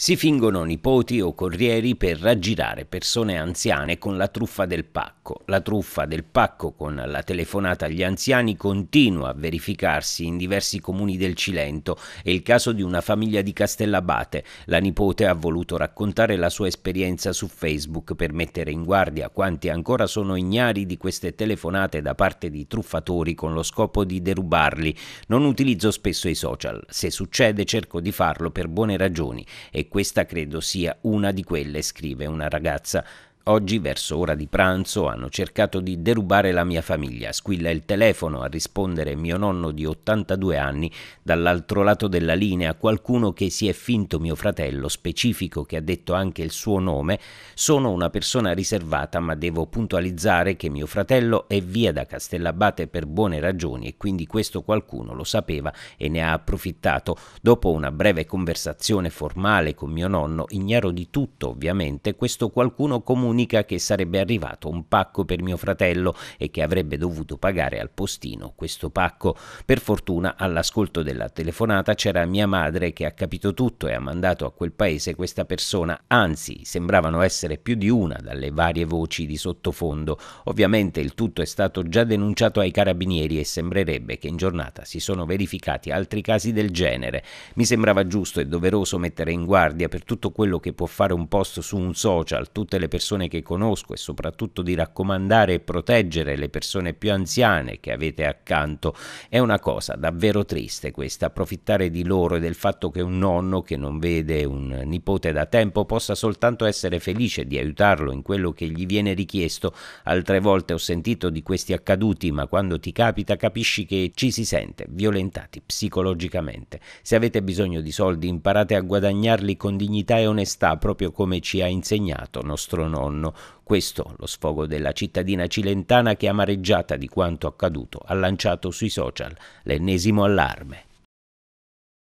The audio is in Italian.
Si fingono nipoti o corrieri per raggirare persone anziane con la truffa del pacco. La truffa del pacco con la telefonata agli anziani continua a verificarsi in diversi comuni del Cilento. È il caso di una famiglia di Castellabate. La nipote ha voluto raccontare la sua esperienza su Facebook per mettere in guardia quanti ancora sono ignari di queste telefonate da parte di truffatori con lo scopo di derubarli. Non utilizzo spesso i social. Se succede cerco di farlo per buone ragioni e questa credo sia una di quelle, scrive una ragazza Oggi, verso ora di pranzo, hanno cercato di derubare la mia famiglia. Squilla il telefono a rispondere mio nonno di 82 anni dall'altro lato della linea, qualcuno che si è finto mio fratello, specifico che ha detto anche il suo nome. Sono una persona riservata, ma devo puntualizzare che mio fratello è via da Castellabate per buone ragioni e quindi questo qualcuno lo sapeva e ne ha approfittato. Dopo una breve conversazione formale con mio nonno, ignaro di tutto ovviamente, questo qualcuno comunica comunica che sarebbe arrivato un pacco per mio fratello e che avrebbe dovuto pagare al postino questo pacco. Per fortuna all'ascolto della telefonata c'era mia madre che ha capito tutto e ha mandato a quel paese questa persona, anzi sembravano essere più di una dalle varie voci di sottofondo. Ovviamente il tutto è stato già denunciato ai carabinieri e sembrerebbe che in giornata si sono verificati altri casi del genere. Mi sembrava giusto e doveroso mettere in guardia per tutto quello che può fare un post su un social tutte le persone che conosco e soprattutto di raccomandare e proteggere le persone più anziane che avete accanto. È una cosa davvero triste questa, approfittare di loro e del fatto che un nonno che non vede un nipote da tempo possa soltanto essere felice di aiutarlo in quello che gli viene richiesto. Altre volte ho sentito di questi accaduti, ma quando ti capita capisci che ci si sente violentati psicologicamente. Se avete bisogno di soldi imparate a guadagnarli con dignità e onestà, proprio come ci ha insegnato nostro nonno nonno. Questo lo sfogo della cittadina cilentana che amareggiata di quanto accaduto ha lanciato sui social l'ennesimo allarme.